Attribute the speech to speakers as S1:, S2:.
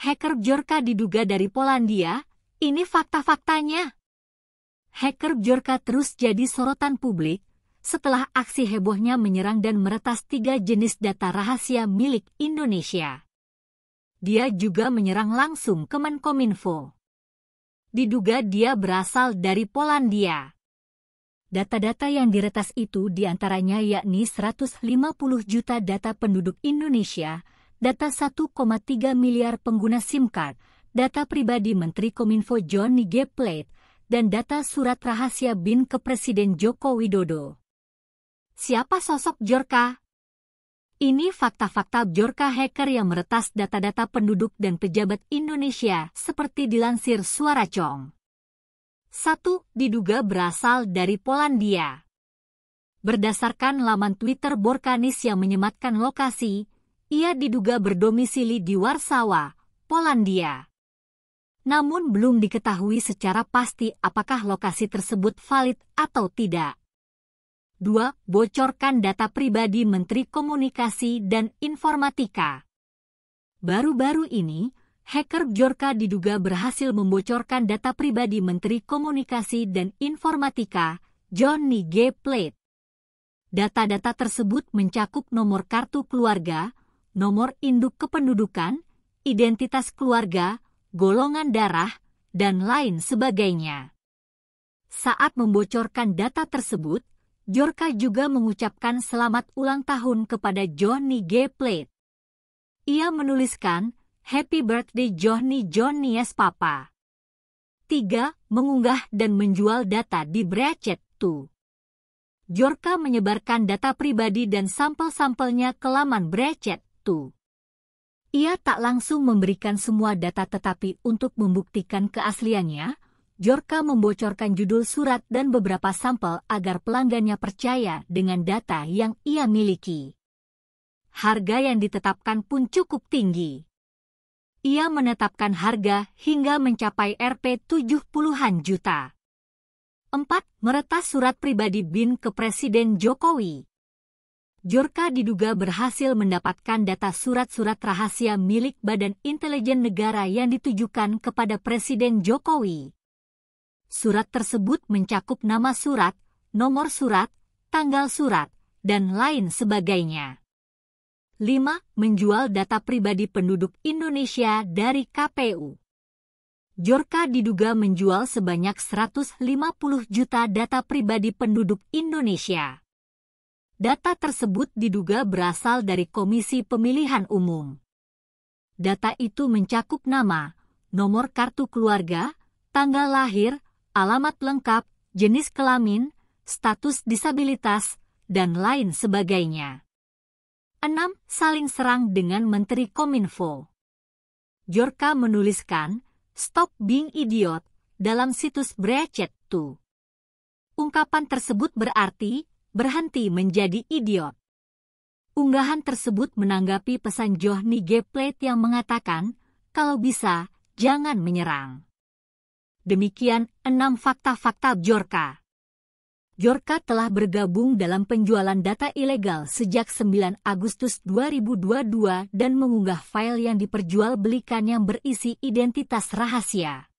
S1: hacker Bjorka diduga dari Polandia, ini fakta-faktanya. Hacker Bjorka terus jadi sorotan publik setelah aksi hebohnya menyerang dan meretas tiga jenis data rahasia milik Indonesia. Dia juga menyerang langsung Kemenkominfo. Diduga dia berasal dari Polandia. Data-data yang diretas itu diantaranya yakni 150 juta data penduduk Indonesia, data 1,3 miliar pengguna SIM card, data pribadi Menteri Kominfo Johnny G. Plate, dan data surat rahasia BIN ke Presiden Joko Widodo. Siapa sosok Jorka? Ini fakta-fakta Jorka hacker yang meretas data-data penduduk dan pejabat Indonesia seperti dilansir Suara Cong. 1. Diduga berasal dari Polandia. Berdasarkan laman Twitter Borkanis yang menyematkan lokasi, ia diduga berdomisili di Warsawa, Polandia. Namun belum diketahui secara pasti apakah lokasi tersebut valid atau tidak. 2. Bocorkan data pribadi Menteri Komunikasi dan Informatika. Baru-baru ini, hacker Bjorka diduga berhasil membocorkan data pribadi Menteri Komunikasi dan Informatika, Johnny G. Plate. Data-data tersebut mencakup nomor kartu keluarga, nomor induk kependudukan, identitas keluarga, golongan darah, dan lain sebagainya. Saat membocorkan data tersebut, Jorka juga mengucapkan selamat ulang tahun kepada Johnny G. Plate. Ia menuliskan, Happy Birthday Johnny Johnny Johnny's Papa. 3. Mengunggah dan menjual data di Breachet 2. Jorka menyebarkan data pribadi dan sampel-sampelnya ke laman Breachet waktu. Ia tak langsung memberikan semua data tetapi untuk membuktikan keasliannya, Jorka membocorkan judul surat dan beberapa sampel agar pelanggannya percaya dengan data yang ia miliki. Harga yang ditetapkan pun cukup tinggi. Ia menetapkan harga hingga mencapai Rp 70-an juta. 4. Meretas surat pribadi BIN ke Presiden Jokowi Jorka diduga berhasil mendapatkan data surat-surat rahasia milik Badan Intelijen Negara yang ditujukan kepada Presiden Jokowi. Surat tersebut mencakup nama surat, nomor surat, tanggal surat, dan lain sebagainya. 5. Menjual data pribadi penduduk Indonesia dari KPU. Jorka diduga menjual sebanyak 150 juta data pribadi penduduk Indonesia. Data tersebut diduga berasal dari Komisi Pemilihan Umum. Data itu mencakup nama, nomor kartu keluarga, tanggal lahir, alamat lengkap, jenis kelamin, status disabilitas, dan lain sebagainya. 6. Saling serang dengan Menteri Kominfo. Jorka menuliskan, Stop being idiot, dalam situs Brechet 2. Ungkapan tersebut berarti, berhenti menjadi idiot. Unggahan tersebut menanggapi pesan Johnny Plate yang mengatakan, kalau bisa, jangan menyerang. Demikian enam fakta-fakta Jorka. Jorka telah bergabung dalam penjualan data ilegal sejak 9 Agustus 2022 dan mengunggah file yang diperjualbelikan yang berisi identitas rahasia.